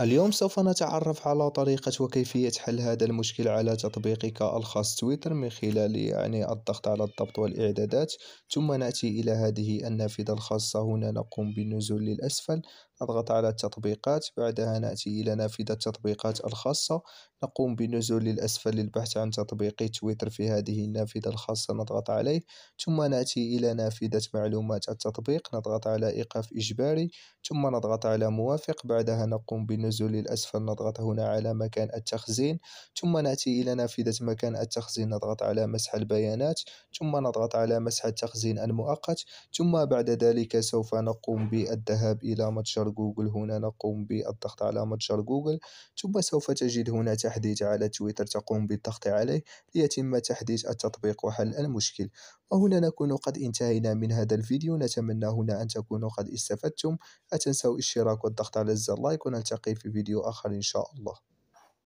اليوم سوف نتعرف على طريقة وكيفية حل هذا المشكل على تطبيقك الخاص تويتر من خلال يعني الضغط على الضبط والإعدادات ثم نأتي إلى هذه النافذة الخاصة هنا نقوم بالنزول للأسفل نضغط على التطبيقات بعدها نأتي إلى نافذة التطبيقات الخاصة نقوم بالنزول للأسفل للبحث عن تطبيق تويتر في هذه النافذة الخاصة نضغط عليه ثم نأتي إلى نافذة معلومات التطبيق نضغط على إيقاف إجباري ثم نضغط على موافق بعدها نقوم بالنزول النزول للأسفل نضغط هنا على مكان التخزين ثم نأتي إلى نافذة مكان التخزين نضغط على مسح البيانات ثم نضغط على مسح التخزين المؤقت ثم بعد ذلك سوف نقوم بالذهاب إلى متجر جوجل هنا نقوم بالضغط على متجر جوجل ثم سوف تجد هنا تحديث على تويتر تقوم بالضغط عليه ليتم تحديث التطبيق وحل المشكل وهنا نكون قد انتهينا من هذا الفيديو نتمنى هنا أن تكونوا قد استفدتم لا تنسوا الاشتراك والضغط على زر لايك ونلتقي في فيديو آخر إن شاء الله